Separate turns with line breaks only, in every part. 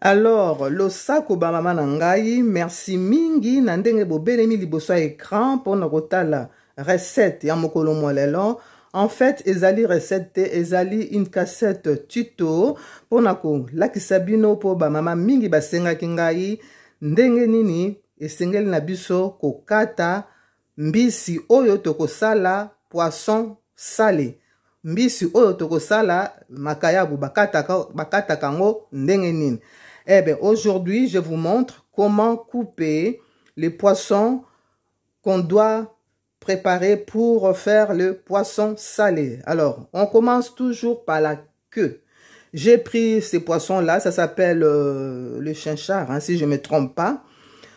alors losakobama mama na ngai merci mingi na ndenge bobelemi liboso ya écran mpona kotala recette ya mokolo molelo en fait ezali recette te ezali une cassette tuto mpona kolakisa bino mpo bamama mingi basengaki ngai ndenge nini esengeli na biso kokata mbisi oyo tokosala poisson sale mbisi oyo tokosala makayabu bakataka yango ndenge nini Eh bien, aujourd'hui, je vous montre comment couper les poissons qu'on doit préparer pour faire le poisson salé. Alors, on commence toujours par la queue. J'ai pris ces poissons-là, ça s'appelle euh, le chinchard, hein, si je ne me trompe pas.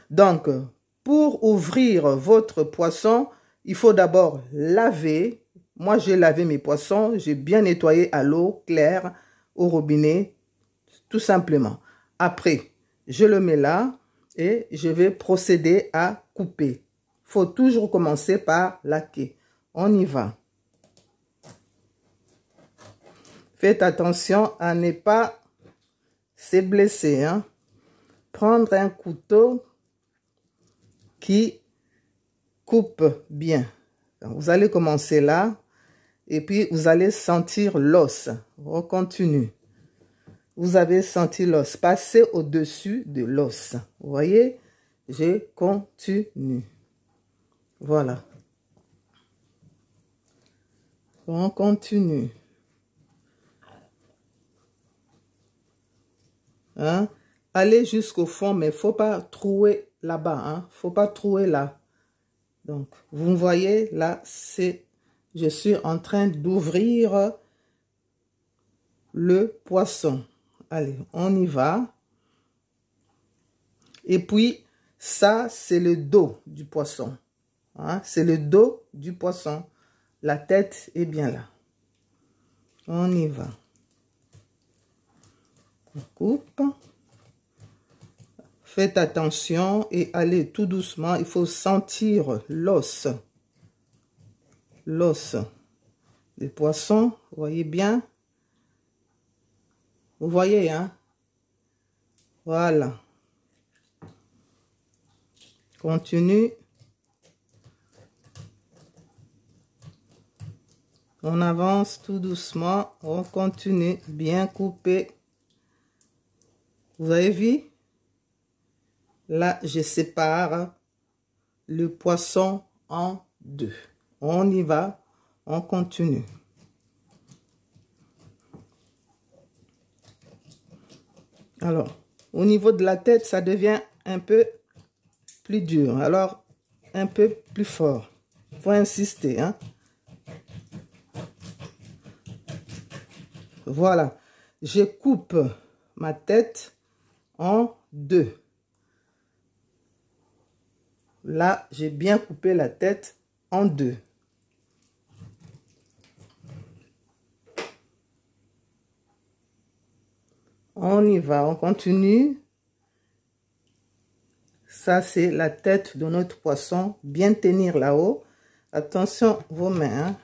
Donc, pour ouvrir votre poisson, il faut d'abord laver. Moi, j'ai lavé mes poissons, j'ai bien nettoyé à l'eau claire, au robinet, tout simplement. Après, je le mets là et je vais procéder à couper. faut toujours commencer par laquer. On y va. Faites attention à ne pas se blesser. Hein. Prendre un couteau qui coupe bien. vous allez commencer là et puis vous allez sentir l'os. On continue vous avez senti l'os. passer au-dessus de l'os. Vous voyez, J'ai continue. Voilà. On continue. Hein? Allez jusqu'au fond, mais faut pas trouer là-bas. Hein? faut pas trouer là. Donc, vous voyez, là, c'est... Je suis en train d'ouvrir le poisson. Allez, on y va. Et puis, ça, c'est le dos du poisson. Hein? C'est le dos du poisson. La tête est bien là. On y va. On coupe. Faites attention et allez tout doucement. Il faut sentir l'os. L'os des poissons. Voyez bien. Vous voyez, hein? Voilà. Continue. On avance tout doucement. On continue. Bien coupé. Vous avez vu? Là, je sépare le poisson en deux. On y va. On continue. Alors, au niveau de la tête, ça devient un peu plus dur. Alors, un peu plus fort. faut insister. Hein. Voilà. Je coupe ma tête en deux. Là, j'ai bien coupé la tête en deux. On y va, on continue. Ça, c'est la tête de notre poisson. Bien tenir là-haut. Attention vos mains. Hein.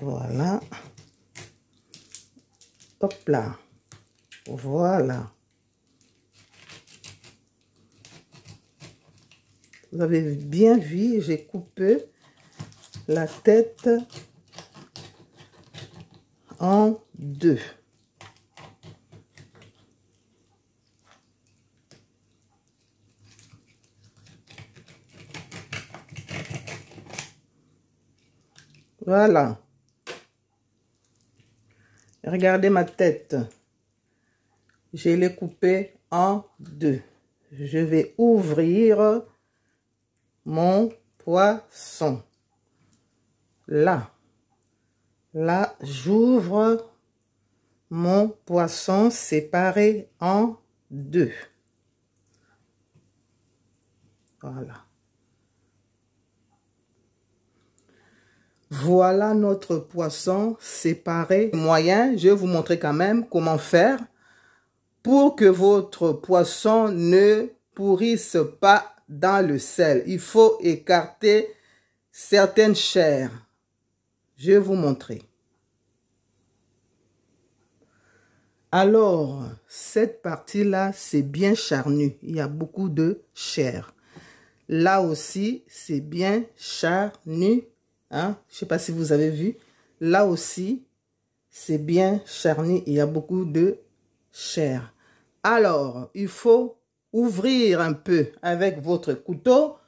Voilà. Hop là. Voilà. Vous avez bien vu, j'ai coupé la tête en deux. Voilà. Regardez ma tête. Je l'ai coupée en deux. Je vais ouvrir mon poisson. Là. Là, j'ouvre mon poisson séparé en deux. Voilà. Voilà notre poisson séparé. Moyen, je vais vous montrer quand même comment faire pour que votre poisson ne pourrisse pas dans le sel. Il faut écarter certaines chairs. Je vais vous montrer. Alors, cette partie-là, c'est bien charnu. Il y a beaucoup de chair. Là aussi, c'est bien charnu. Hein? Je ne sais pas si vous avez vu. Là aussi, c'est bien charnu. Il y a beaucoup de chair. Alors, il faut ouvrir un peu avec votre couteau.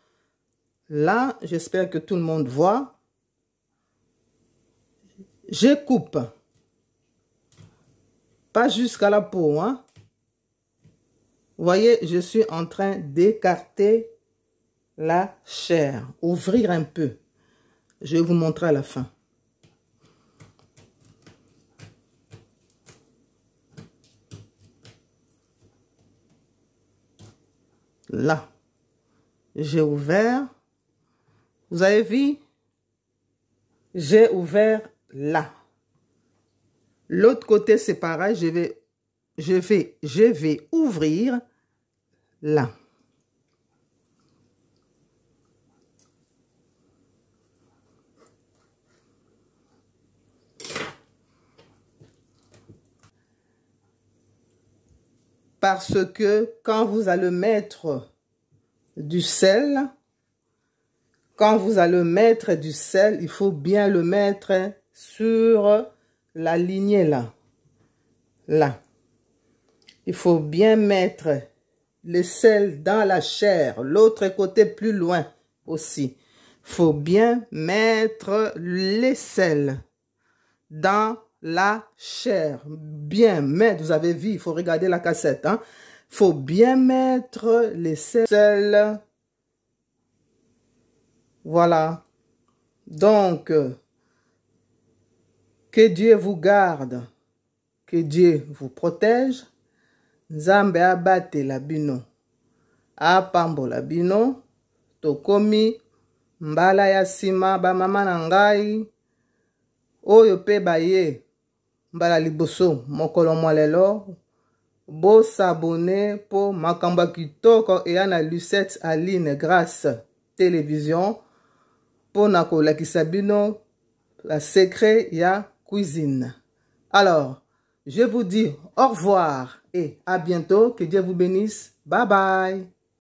Là, j'espère que tout le monde voit. Je coupe. Pas jusqu'à la peau. Hein. Vous voyez, je suis en train d'écarter la chair. Ouvrir un peu. Je vais vous montrer à la fin. Là. J'ai ouvert. Vous avez vu? J'ai ouvert là. L'autre côté, c'est pareil, je vais, je vais, je vais ouvrir là. Parce que quand vous allez mettre du sel, quand vous allez mettre du sel, il faut bien le mettre sur la lignée là. Là. Il faut bien mettre l'aisselle dans la chair. L'autre côté plus loin aussi. faut bien mettre l'aisselle dans la chair. Bien mettre, vous avez vu, il faut regarder la cassette. Hein? faut bien mettre l'aisselle. Voilà. Donc, euh, Que Dieu vous garde. Que Dieu vous protège. Nzambe abatela bino. Apambola bino. Tokomi mbala ya nsima bamama na ngai oyo mpe baye mbala liboso mokolo mwa lelo bosabone mpo makambo ya kitoko eya na lucette aline grace télévision mpo na kolakisa bino la secret ya cuisine. Alors, je vous dis au revoir et à bientôt. Que Dieu vous bénisse. Bye bye.